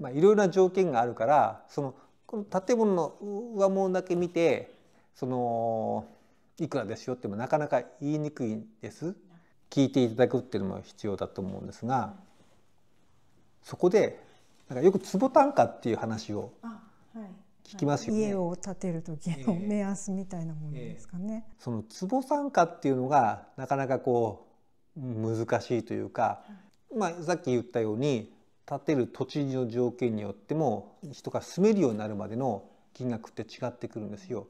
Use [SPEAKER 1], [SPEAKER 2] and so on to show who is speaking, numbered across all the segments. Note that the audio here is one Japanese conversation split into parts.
[SPEAKER 1] まあ、いろいろな条件があるからそのこの建物の上物だけ見てそのいくらですよってもなかなか言いにくいです聞いていただくっていうのも必要だと思うんですがそこでなんかよく坪単価っていう話を
[SPEAKER 2] 聞きますよね、はいはい、家を建てる時の目安みたいなものですかね、えーえー、
[SPEAKER 1] その坪単価っていうのがなかなかこう難しいというか、まあ、さっき言ったように建てる土地の条件によっても人が住めるようになるまでの金額って違ってくるんですよ。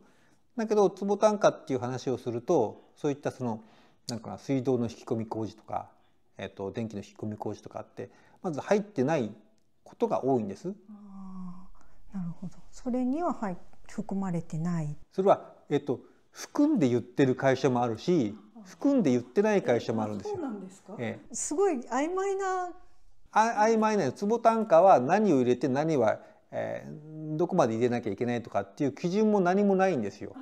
[SPEAKER 1] だけど坪単価っていう話をするとそういったそのなんか水道の引き込み工事とか、えー、と電気の引き込み工事とかってまず入ってないことが多いんです。あ
[SPEAKER 2] なるほどそれには、はい、含まれてない
[SPEAKER 1] それは、えー、と含んで言ってる会社もあるし含んで言ってない会社もあるんですよ。
[SPEAKER 2] なんですええ、すごい曖昧な
[SPEAKER 1] 曖昧な坪単価は何を入れて何は、えー、どこまで入れなきゃいけないとかっていう基準も何もないんですよ。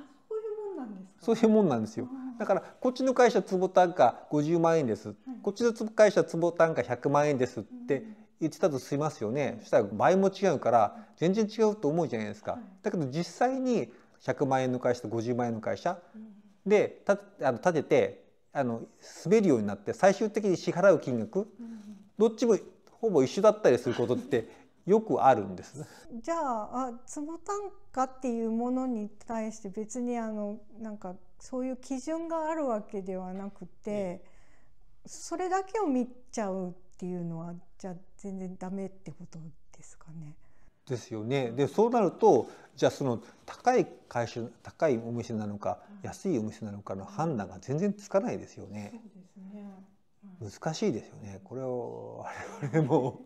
[SPEAKER 1] そういうもんなんですよ。だからこっちの会社坪単価50万円です、はい、こっちの会社坪単価100万円ですって言ってたとすいますよね、そしたら倍も違うから全然違うと思うじゃないですか、だけど実際に100万円の会社と50万円の会社でたあの立ててあの滑るようになって最終的に支払う金額、どっちもほぼ一緒だったりすることってよくあるんです。
[SPEAKER 2] じゃああ、坪単価っていうものに対して別にあのなんかそういう基準があるわけではなくて、ね、それだけを見ちゃうっていうのはじゃ全然ダメってことですかね。
[SPEAKER 1] ですよね。でそうなるとじゃその高い回収高いお店なのか、安いお店なのかの判断が全然つかないですよね。そうですね難しいですよねこれを我々 も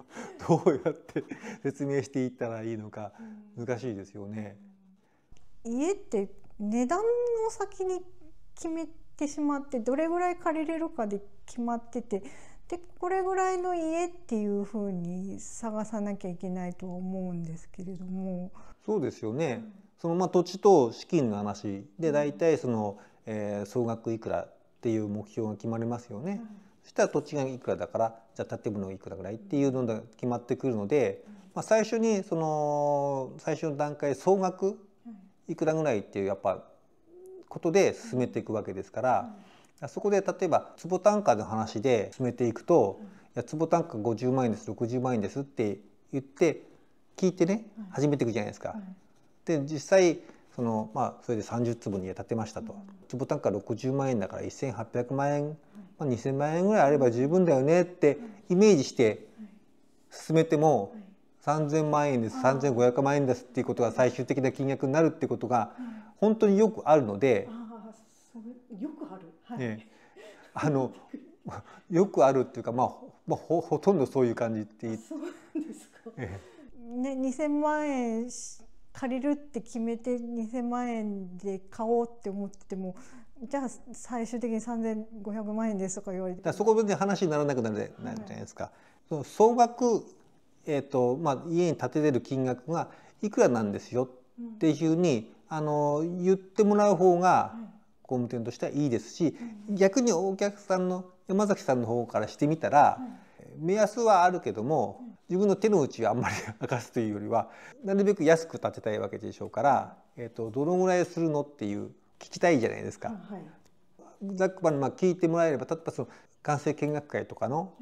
[SPEAKER 1] どうやって 説明していったらいいのか難しいですよね。
[SPEAKER 2] 家って値段を先に決めてしまってどれぐらい借りれるかで決まっててでこれぐらいの家っていうふうに探さなきゃいけないと思うんですけれども。
[SPEAKER 1] そうですよね、そのまあ土地と資金の話で大体その、えー、総額いくらっていう目標が決まりますよね。うんそしたら土地がいくらだからじゃあ建物いくらぐらいっていうのが決まってくるので、まあ、最初にその最初の段階総額いくらぐらいっていうやっぱことで進めていくわけですから、そこで例えば坪単価の話で進めていくと、いや坪単価50万円です60万円ですって言って聞いてね始めていくじゃないですか。で実際そのまあそれで30坪に家建てましたと坪単価60万円だから1800万円、まあ、2000万円ぐらいあれば十分だよねってイメージして進めても3,000万円です3,500万円ですっていうことが最終的な金額になるってことが本当によくあるので。
[SPEAKER 2] よくある、はい、
[SPEAKER 1] あのよくあるっていうか、まあ、まあ、ほとんどそういう感じって言って。そ
[SPEAKER 2] うですか。ええ、ね、万円借りるって決めて2,000万円で買おうって思っててもじゃあ最終的に3,500万円ですとか言われてそ
[SPEAKER 1] こで話にならなくなるじゃないですか。その総額、えーとまあ、家に建てれる金額がいくらなんですよっていうふうに、うん、あの言ってもらう方が工務店としてはいいですし、うん、逆にお客さんの山崎さんの方からしてみたら、うん、目安はあるけども、自分の手の内をあんまり明かすというよりはなるべく安く建てたいわけでしょうから、えーと、どのぐらいするのっていう聞きたいじゃないですか。はい、ざっくばらまあ聞いてもらえれば例えばその完成見学会とかの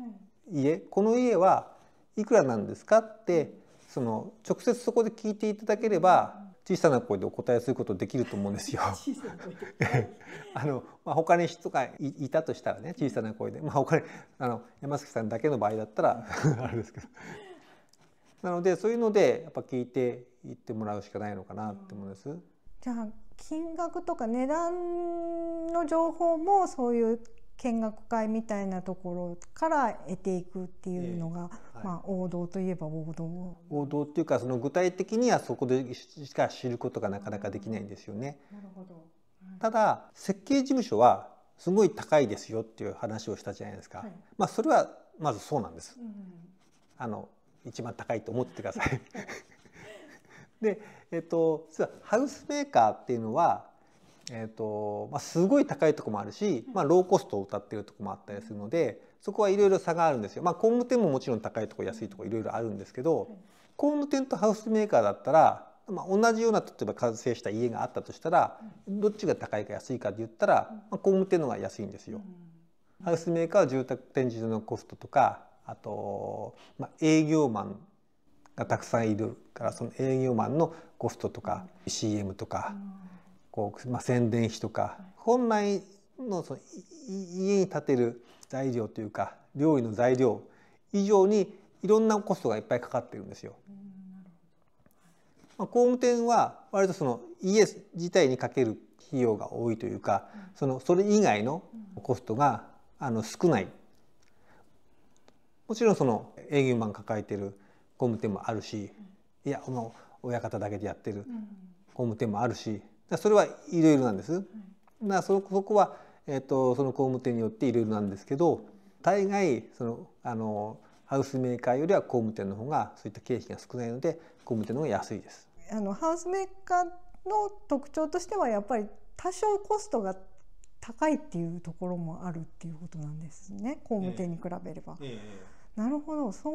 [SPEAKER 1] 家、この家はいくらなんですかってその直接そこで聞いていただければ、小さな声でお答えすることできると思うんですよ。あのまあ他に人がいたとしたらね小さな声で、まあ他にあの山崎さんだけの場合だったら あれですけど。なのでそういうのでやっぱ聞いて言ってもらうしかないのかなって思うんです。
[SPEAKER 2] じゃあ金額とか値段の情報もそういう見学会みたいなところから得ていくっていうのが、えーはい、まあ、王道といえば王道
[SPEAKER 1] 王道っていうかその具体的にはそこでしか知ることがなかなかできないんですよね。なるほど、はい、ただ設計事務所はすごい高いですよっていう話をしたじゃないですか、はい、まあ、それはまずそうなんです。うん、あの一番高いと思ってください で、えっと、実はハウスメーカーっていうのはえーとまあ、すごい高いとこもあるし、まあ、ローコストを歌ってるとこもあったりするのでそこはいろいろ差があるんですよ。まあ、工務店ももちろん高いとこ安いとこいろいろあるんですけど工務店とハウスメーカーだったら、まあ、同じような例えば完成した家があったとしたらどっちが高いか安いかで言ったら、まあ、工務店の方が安いんですよ。ハウスメーカーは住宅展示のコストとかあと、まあ、営業マンがたくさんいるからその営業マンのコストとか CM とか。こう、まあ、宣伝費とか、本来のその家に建てる材料というか料理の材料以上にいろんなコストがいっぱいかかってるんですよ。まあ、工務店は割とその家自体にかける費用が多いというか、そのそれ以外のコストがあの少ない。もちろんその営業マン抱えてる工務店もあるし、いやこの親方だけでやってる工務店もあるし、だそれはいろいろなんです。だそそこは、えーと、とその工務店によっていろいろなんですけど大概そのあのハウスメーカーよりは工務店の方がそういった経費が少ないので工務店の方が安いです。
[SPEAKER 2] あのハウスメーカーの特徴としてはやっぱり多少コストが高いっていうところもあるっていうことなんですね工務店に比べれば。えーえーなるほどそ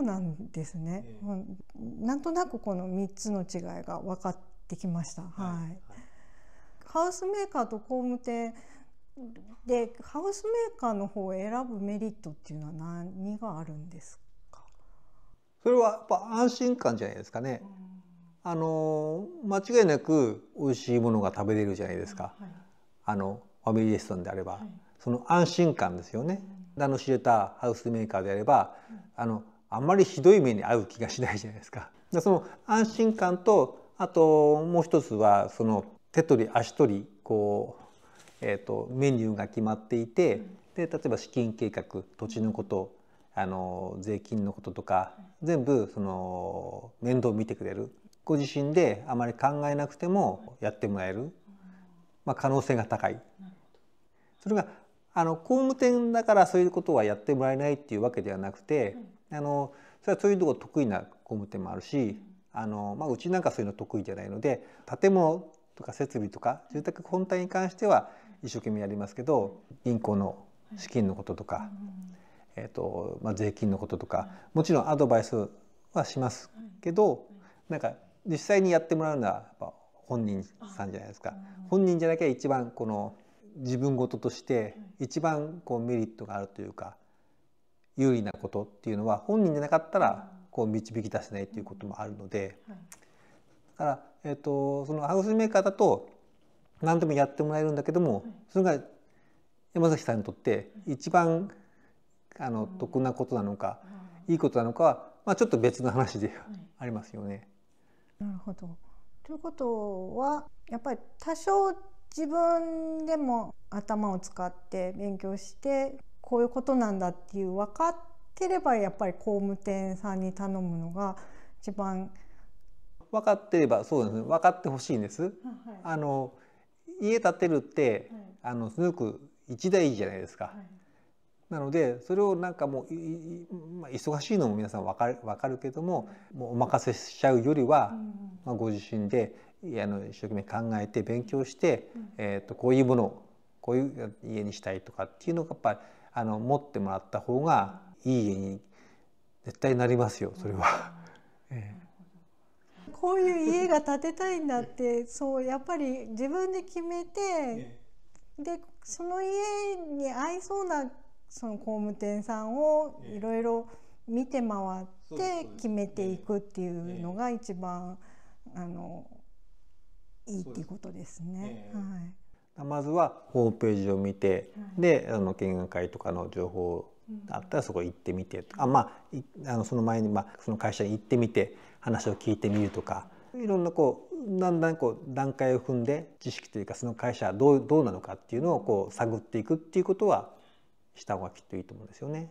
[SPEAKER 2] うなんですね、えー、なんとなくこの3つの違いが分かってきました。はい、はいハウスメーカーと工務店でハウスメーカーの方を選ぶメリットっていうのは何があるんですか
[SPEAKER 1] それはやっぱ安心感じゃないですかね。あの間違いなく美味しいものが食べれるじゃないですか、はい、あのファミリーレストランであれば、はい、その安心感ですよね。名、うん、の知れたハウスメーカーであれば、うん、あのあんまりひどい目に遭う気がしないじゃないですか。その安心感とあともう一つはその手取り足取りこう、えーと、メニューが決まっていて、で例えば資金計画土地のことあの税金のこととか全部その面倒を見てくれるご自身であまり考えなくてもやってもらえる、まあ、可能性が高い。それがあの工務店だからそういうことはやってもらえないっていうわけではなくて、あのそれはそういうとこ得意な工務店もあるし、あのまあ、うちなんかそういうの得意じゃないので建物とか設備とか住宅本体に関しては一生懸命やりますけど銀行の資金のこととか、えーとまあ、税金のこととかもちろんアドバイスはしますけどなんか実際にやってもらうのはやっぱ本人さんじゃないですか。本人じゃなきゃ一番この自分事として一番こうメリットがあるというか有利なことっていうのは本人じゃなかったらこう導き出せないということもあるので、だから、えーと、そのハウスメーカーだと何でもやってもらえるんだけども、それが山崎さんにとって一番あの得なことなのか、いいことなのかは、まあ、ちょっと別の話でありますよね。
[SPEAKER 2] なるほどということはやっぱり多少自分でも頭を使って勉強してこういうことなんだっていう分かってればやっぱり工務店さんに頼むのが一
[SPEAKER 1] 番分かってればそうですね分かってほしいんです。はい、あの家建てるって、はい、あのすごく一大事じゃないですか。はい、なのでそれをなんかもうまあ、忙しいのも皆さん分かる分かるけどももうお任せしちゃうよりは、まあ、ご自身であの一生懸命考えて勉強して、えーと、こういうものをこういう家にしたいとかっていうのがやっぱりあの持ってもらった方がいい家に絶対なりますよそれは。ええ
[SPEAKER 2] こういう家が建てたいんだってそうやっぱり自分で決めて、ね、でその家に合いそうなその工務店さんをいろいろ見て回って決めていくっていうのが一番、あのいいっていうことですね。は
[SPEAKER 1] いまずはホームページを見て、はい、であの見学会とかの情報あったらそこ行ってみてあまああのその前に、まあ、その会社に行ってみて話を聞いてみるとかいろんなこうだんだんこう段階を踏んで知識というかその会社はどうどうなのかっていうのをこう探っていくっていうことはした方がきっといいと思うんですよね。